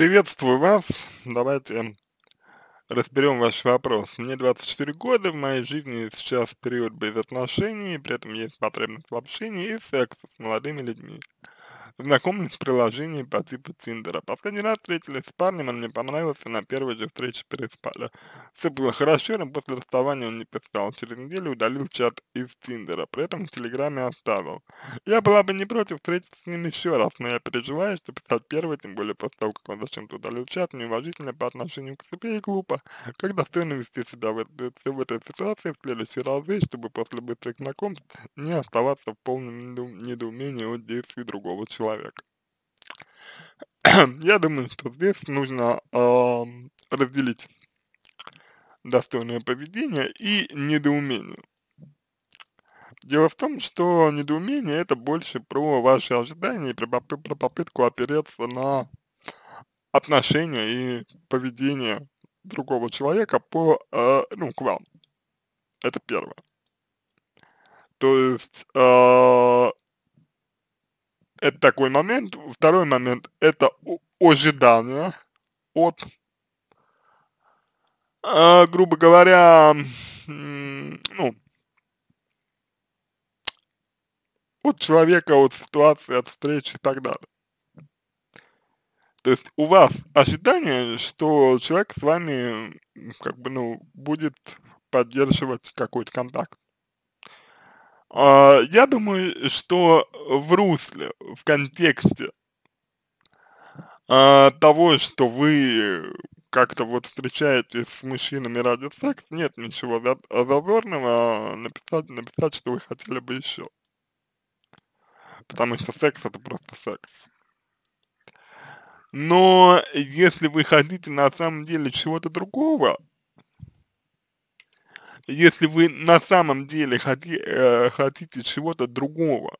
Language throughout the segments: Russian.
Приветствую вас. Давайте разберем ваш вопрос. Мне 24 года, в моей жизни сейчас период без отношений, при этом есть потребность в общении и секс с молодыми людьми знакомлюсь с приложением по типу Тиндера. Последний раз встретились с парнем, он мне понравился, на первой же встрече переспали. Все было хорошо, но после расставания он не писал. Через неделю удалил чат из Тиндера, при этом в Телеграме оставил. Я была бы не против встретиться с ним еще раз, но я переживаю, что писать первый, тем более после того, как он зачем-то удалил чат, неуважительно по отношению к себе и глупо. Как достойно вести себя в, этой, в этой ситуации в следующий раз, чтобы после быстрых знакомств не оставаться в полном недоумении от действий другого человека? человек. Я думаю, что здесь нужно э, разделить достойное поведение и недоумение. Дело в том, что недоумение это больше про ваши ожидания и про, поп про попытку опереться на отношения и поведение другого человека по, э, ну, к вам. Это первое. То есть э, это такой момент. Второй момент – это ожидание от, э, грубо говоря, ну, от человека, от ситуации, от встречи и так далее. То есть у вас ожидание, что человек с вами, как бы, ну, будет поддерживать какой-то контакт. А, я думаю, что в русле, в контексте а, того, что вы как-то вот встречаетесь с мужчинами ради секса, нет ничего зазорного а написать, написать, что вы хотели бы еще. Потому что секс это просто секс. Но если вы хотите на самом деле чего-то другого, если вы на самом деле хоти, э, хотите чего-то другого,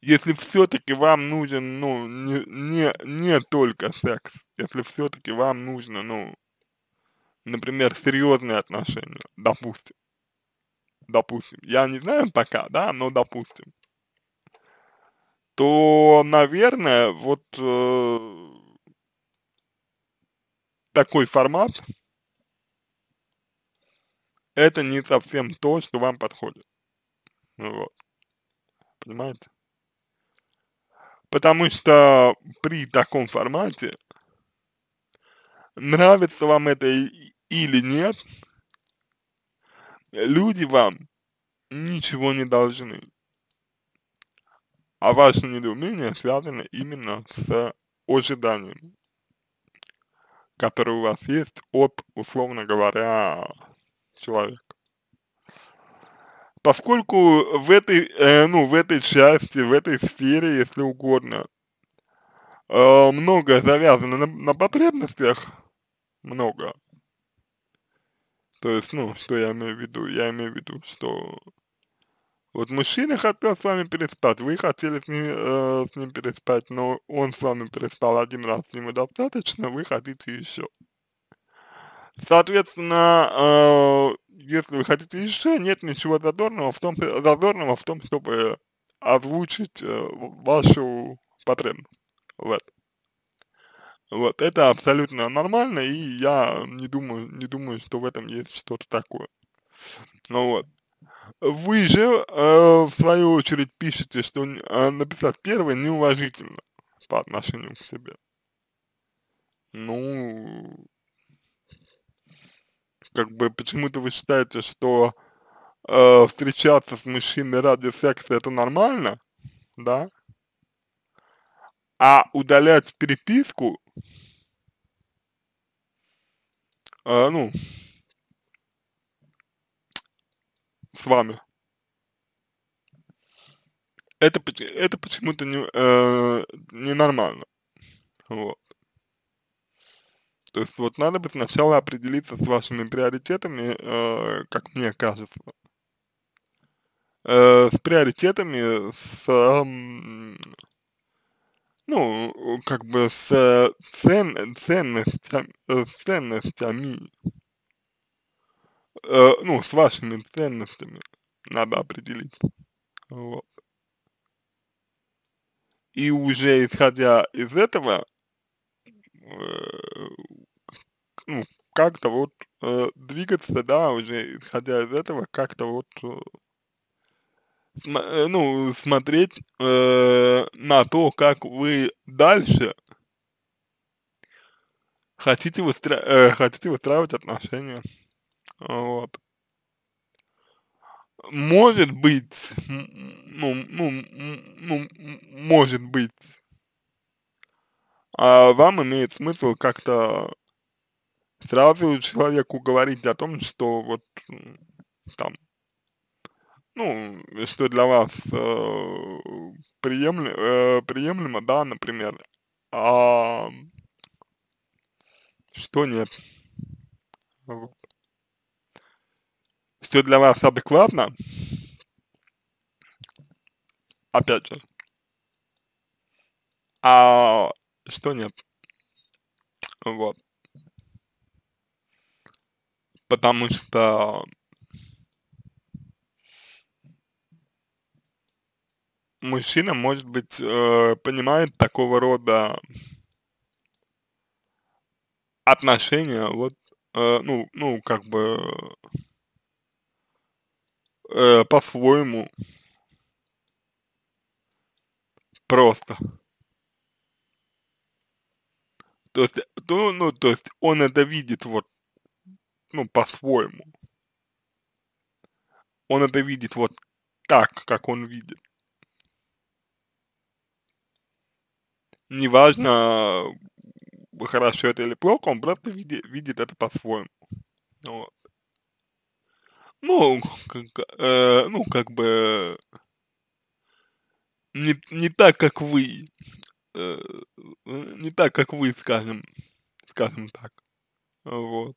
если все-таки вам нужен, ну, не, не, не только секс, если все-таки вам нужно, ну, например, серьезные отношения, допустим, допустим, я не знаю пока, да, но допустим, то, наверное, вот э, такой формат, это не совсем то, что вам подходит. Ну вот. Понимаете? Потому что при таком формате, нравится вам это или нет, люди вам ничего не должны. А ваше недоумение связано именно с ожиданием, которое у вас есть от, условно говоря, человек. Поскольку в этой, э, ну, в этой части, в этой сфере, если угодно, э, многое завязано на, на потребностях, много. То есть, ну, что я имею в виду? Я имею в виду, что вот мужчина хотел с вами переспать, вы хотели с ним, э, с ним переспать, но он с вами переспал один раз, ему достаточно, вы хотите еще. Соответственно, э, если вы хотите еще, нет ничего задорного в том, зазорного в том чтобы озвучить э, вашу потребность. Вот. Вот, это абсолютно нормально, и я не думаю, не думаю, что в этом есть что-то такое. Ну вот. Вы же, э, в свою очередь, пишете, что э, написать первое неуважительно по отношению к себе. Ну, как бы почему-то вы считаете, что э, встречаться с мужчиной ради секса это нормально, да, а удалять переписку, э, ну, с вами, это, это почему-то не, э, ненормально, вот. То есть вот надо бы сначала определиться с вашими приоритетами, э, как мне кажется. Э, с приоритетами, с, э, ну, как бы с цен, ценностями, э, ценностями. Э, ну, с вашими ценностями надо определиться. Вот. И уже исходя из этого, э, ну, как-то вот э, двигаться, да, уже исходя из этого, как-то вот э, э, ну, смотреть э, на то, как вы дальше хотите, выстра э, хотите выстраивать отношения. Вот. Может быть, ну, ну, ну, ну, может быть, а вам имеет смысл как-то сразу человеку говорить о том, что вот там, ну, что для вас э, приемлем, э, приемлемо, да, например, а что нет. Вот. Что для вас адекватно, опять же, а что нет. Вот потому что мужчина, может быть, э, понимает такого рода отношения, вот, э, ну, ну, как бы э, по-своему просто. То есть, то, ну, ну, то есть он это видит вот ну, по-своему. Он это видит вот так, как он видит. Неважно, хорошо это или плохо, он просто видит, видит это по-своему. Вот. Ну, как, э, ну, как бы не, не так, как вы, э, э не так, как вы, скажем, скажем так. Вот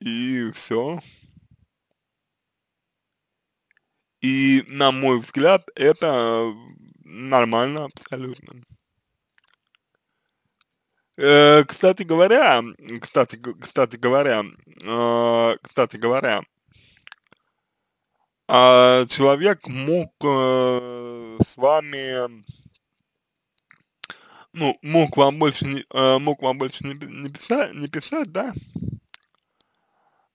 и все. И, на мой взгляд, это нормально абсолютно. Э, кстати говоря, кстати, кстати говоря, э, кстати говоря, э, человек мог э, с вами, ну, мог вам больше, не, э, мог вам больше не, не писать, не писать, да?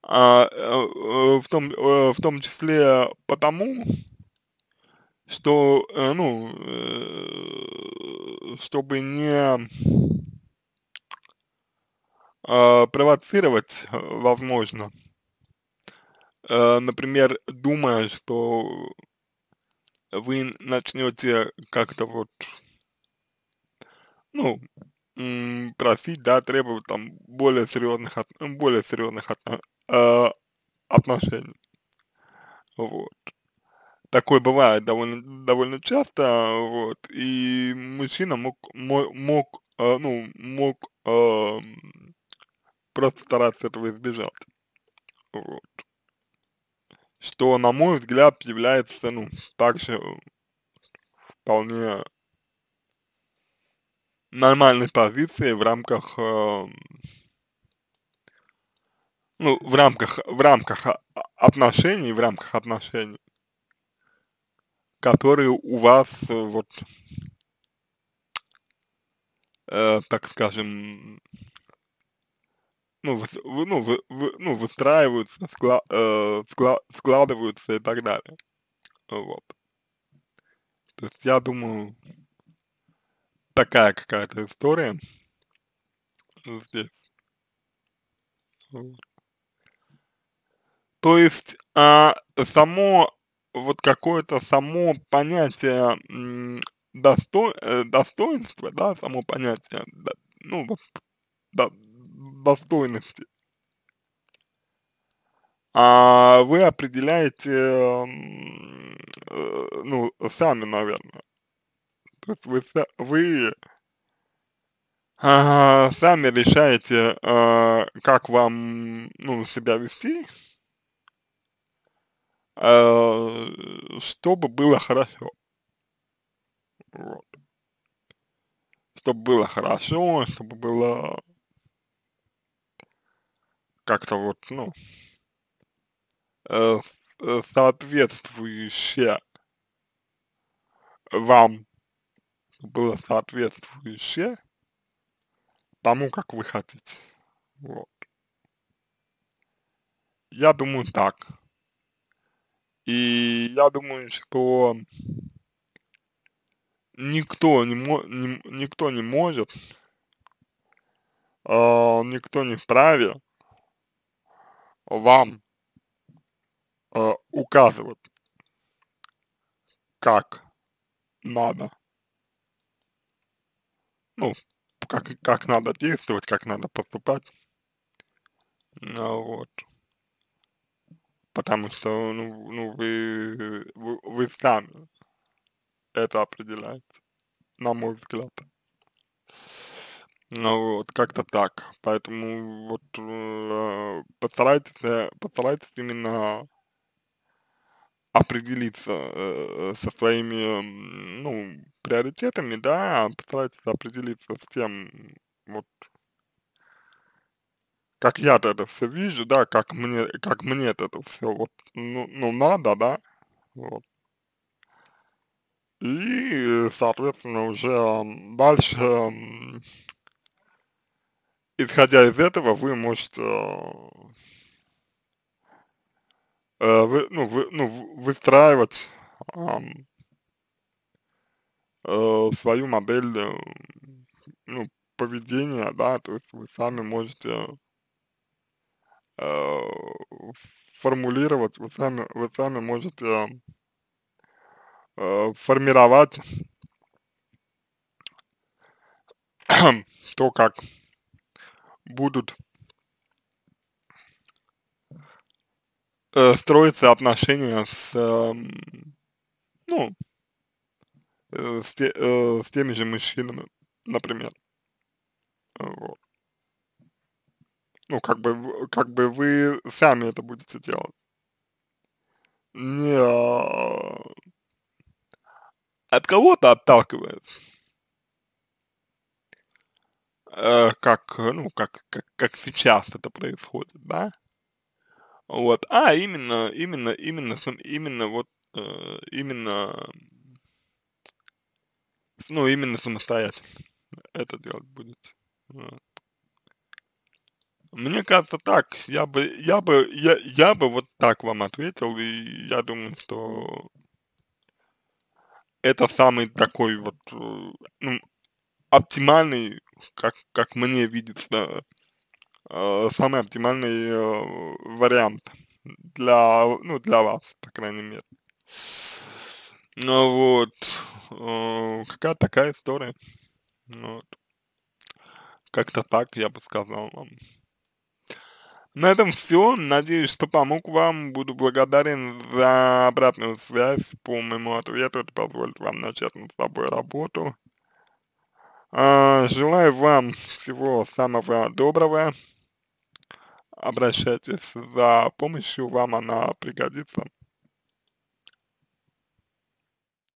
а э, э, в том, э, в том числе потому, что, ну, чтобы не провоцировать, возможно, например, думая, что вы начнете как-то вот, ну, просить, да, требовать там более серьезных, более серьезных э, отношений. Вот. Такое бывает довольно, довольно часто, вот, и мужчина мог, мог, э, ну, мог э, просто стараться этого избежать. Вот. Что, на мой взгляд, является, ну, также вполне нормальной позицией в рамках э, ну, в рамках, в рамках а, отношений, в рамках отношений, которые у вас э, вот, э, так скажем, ну, вы, ну, вы, вы, ну выстраиваются, скла, э, скла, складываются и так далее. Вот. То есть я думаю, такая какая-то история здесь. Вот. То есть а, само вот какое-то само понятие досто, э, достоинства, да, само понятие, ну, до, достойности, а вы определяете, э, ну, сами, наверное. То есть вы, вы а, сами решаете, а, как вам, ну, себя вести, Э, чтобы было хорошо. Вот. Чтобы было хорошо, чтобы было как-то вот, ну, э, э, соответствующее вам было соответствующее тому, как вы хотите. Вот. Я думаю так. И я думаю, что никто не, мо не, никто не может, э, никто не вправе вам э, указывать, как надо, ну, как, как надо действовать, как надо поступать. Ну, вот потому что, ну, ну вы, вы, вы сами это определяете, на мой взгляд. Ну вот, как-то так. Поэтому вот э, постарайтесь, э, постарайтесь именно определиться э, со своими, ну, приоритетами, да, постарайтесь определиться с тем, вот, как я-то это все вижу, да, как мне, как мне это все вот, ну, ну надо, да, вот. И, соответственно, уже дальше, исходя из этого, вы можете, э, э вы, ну, вы, ну, выстраивать э, свою модель, э, ну, поведения, да, то есть вы сами можете Э, формулировать, вы сами, вы сами можете э, формировать то, как будут э, строиться отношения с, эм, ну, с, те, с теми же мужчинами, например. Вот ну, как бы, как бы вы сами это будете делать. Не от кого-то отталкиваясь. Э, как, э, ну, как, как, как сейчас это происходит, да? Вот, а именно, именно, именно, именно вот, э, именно, ну, именно самостоятельно это делать будет. Вот. Мне кажется, так, я бы, я бы, я, я бы вот так вам ответил, и я думаю, что это самый такой вот э, ну, оптимальный, как, как мне видится, э, самый оптимальный э, вариант для, ну, для вас, по крайней мере. Ну вот, какая такая история. Ну вот. Как-то так я бы сказал вам. На этом все. Надеюсь, что помог вам. Буду благодарен за обратную связь по моему ответу. Это позволит вам начать над собой работу. А, желаю вам всего самого доброго. Обращайтесь за помощью, вам она пригодится.